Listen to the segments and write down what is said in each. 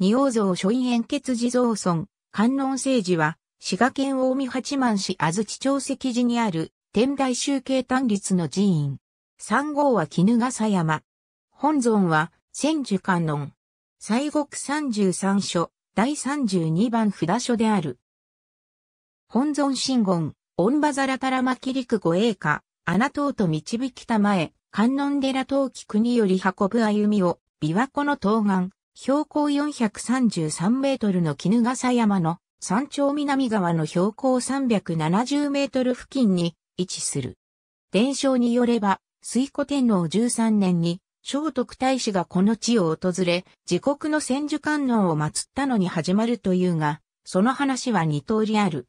仁王像書院円結寺蔵村、観音聖寺は、滋賀県大見八幡市安土町石寺にある、天台宗計単立の寺院。三号は絹笠山。本尊は、千寿観音。西国三十三所、第三十二番札所である。本尊神言、御馬皿たらまきりく護衛歌、穴塔と導きたまえ、観音寺陶器国より運ぶ歩みを、琵琶湖の東岸、標高433メートルの絹笠山の山頂南側の標高370メートル付近に位置する。伝承によれば、水古天皇13年に、聖徳太子がこの地を訪れ、自国の千手観音を祀ったのに始まるというが、その話は二通りある。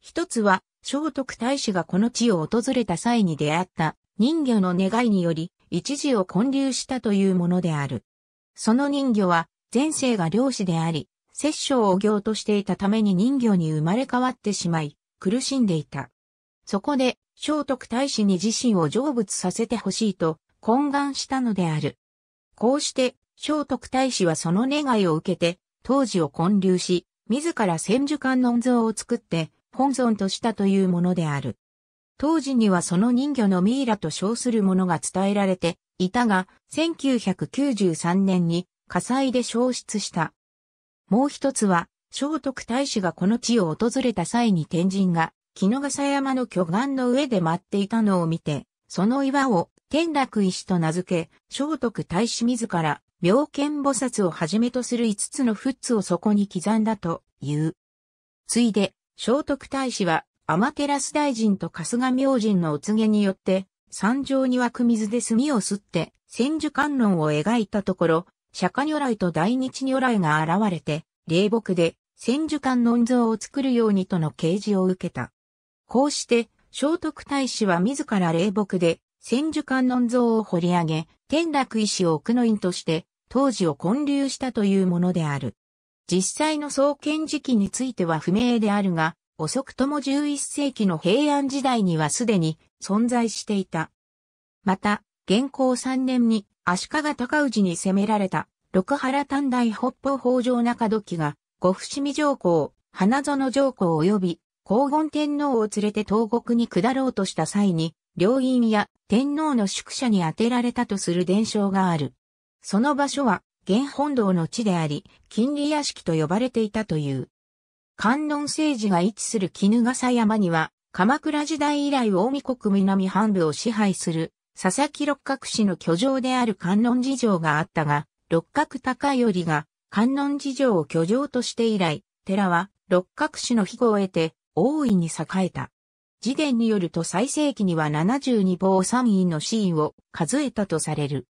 一つは、聖徳太子がこの地を訪れた際に出会った人魚の願いにより、一時を建立したというものである。その人魚は、前世が漁師であり、殺生を行としていたために人魚に生まれ変わってしまい、苦しんでいた。そこで、聖徳太子に自身を成仏させてほしいと、懇願したのである。こうして、聖徳太子はその願いを受けて、当時を建立し、自ら千手観音像を作って、本尊としたというものである。当時にはその人魚のミイラと称するものが伝えられて、いたが、1993年に火災で消失した。もう一つは、聖徳太子がこの地を訪れた際に天神が、木の笠山の巨岩の上で待っていたのを見て、その岩を天楽石と名付け、聖徳太子自ら、妙見菩薩をはじめとする5つの仏をそこに刻んだという。ついで、聖徳太子は、天照大臣と春日明神のお告げによって、山上に湧く水で墨を吸って、千手観音を描いたところ、釈迦如来と大日如来が現れて、霊木で千手観音像を作るようにとの啓示を受けた。こうして、聖徳太子は自ら霊木で千手観音像を掘り上げ、天楽石を奥の院として、当時を建立したというものである。実際の創建時期については不明であるが、遅くとも11世紀の平安時代にはすでに存在していた。また、現行3年に足利高氏に攻められた六原短大北方北条中時が、五伏見上皇、花園上皇及び黄金天皇を連れて東国に下ろうとした際に、両院や天皇の宿舎に当てられたとする伝承がある。その場所は、現本堂の地であり、金利屋敷と呼ばれていたという。観音政治が位置する絹笠山には、鎌倉時代以来大見国南半部を支配する佐々木六角氏の居城である観音寺城があったが、六角高頼が観音寺城を居城として以来、寺は六角氏の庇護を得て大いに栄えた。次元によると最盛期には72坊三院のーンを数えたとされる。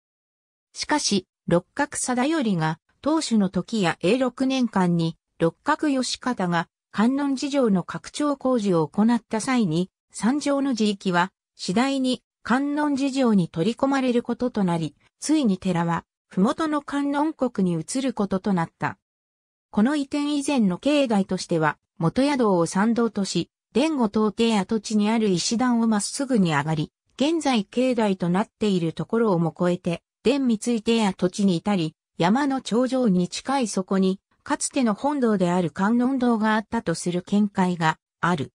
しかし、六角貞頼が当主の時や永六年間に六角義方が観音寺城の拡張工事を行った際に、山上の地域は次第に観音寺城に取り込まれることとなり、ついに寺は、麓の観音国に移ることとなった。この移転以前の境内としては、元宿を参道とし、伝後底や跡地にある石段をまっすぐに上がり、現在境内となっているところをも超えて、伝三井や跡地に至り、山の頂上に近いそこに、かつての本堂である観音堂があったとする見解がある。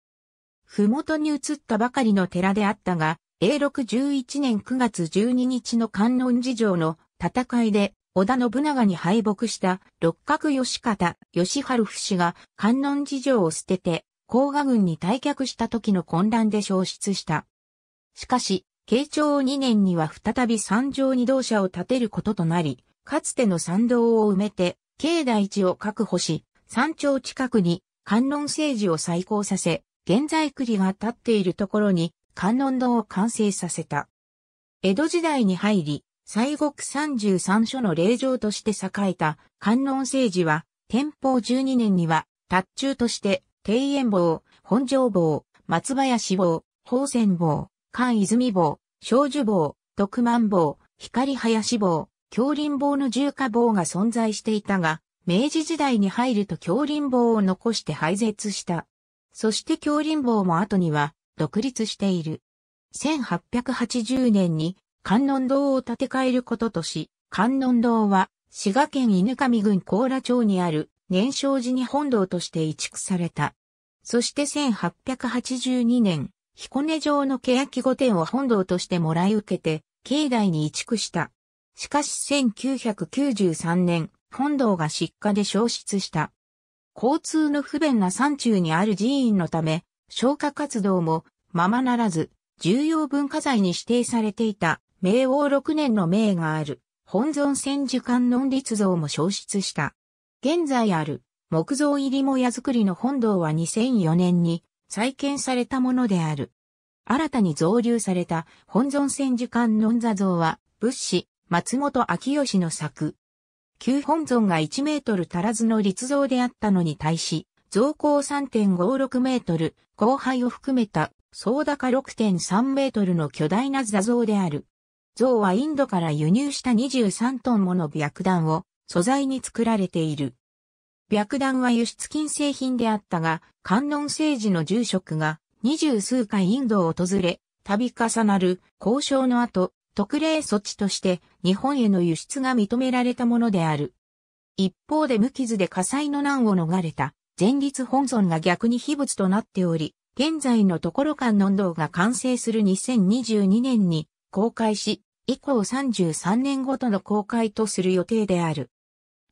ふもとに移ったばかりの寺であったが、永禄11年9月12日の観音寺城の戦いで、織田信長に敗北した六角義方、義春死が観音寺城を捨てて、甲賀軍に退却した時の混乱で消失した。しかし、慶長2年には再び山上に同社を建てることとなり、かつての参道を埋めて、境内地を確保し、山頂近くに観音政治を再興させ、現在栗が立っているところに観音堂を完成させた。江戸時代に入り、西国三十三所の霊場として栄えた観音政治は、天保12年には、達中として、庭園坊、本城坊、松林坊、宝泉坊、菅泉坊、少女坊、徳満坊、光林坊、強林棒の重火棒が存在していたが、明治時代に入ると強林棒を残して廃絶した。そして強林棒も後には独立している。1880年に観音堂を建て替えることとし、観音堂は滋賀県犬上郡高良町にある年少寺に本堂として移築された。そして1882年、彦根城の欅御殿を本堂としてもらい受けて、境内に移築した。しかし1993年、本堂が失火で消失した。交通の不便な山中にある寺院のため、消火活動もままならず、重要文化財に指定されていた、明王6年の名がある、本尊千寿観音立像も消失した。現在ある、木造入りも屋造りの本堂は2004年に再建されたものである。新たに造立された本尊千寿観音座像は、仏師、松本昭義の作。旧本尊が1メートル足らずの立像であったのに対し、造高3.56メートル、後輩を含めた総高6.3メートルの巨大な座像である。像はインドから輸入した23トンもの白弾を素材に作られている。白弾は輸出金製品であったが、観音政治の住職が二十数回インドを訪れ、度重なる交渉の後、特例措置として日本への輸出が認められたものである。一方で無傷で火災の難を逃れた前立本尊が逆に秘仏となっており、現在のところ観音堂が完成する2022年に公開し、以降33年ごとの公開とする予定である。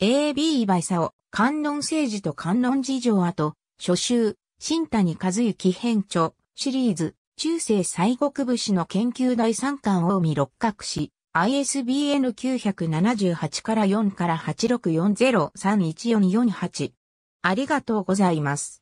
AB バイサオ、観音政治と観音事情後、初集、新谷和幸編著シリーズ、中世西国士の研究第三巻を見六角氏、ISBN 978から4から864031448。ありがとうございます。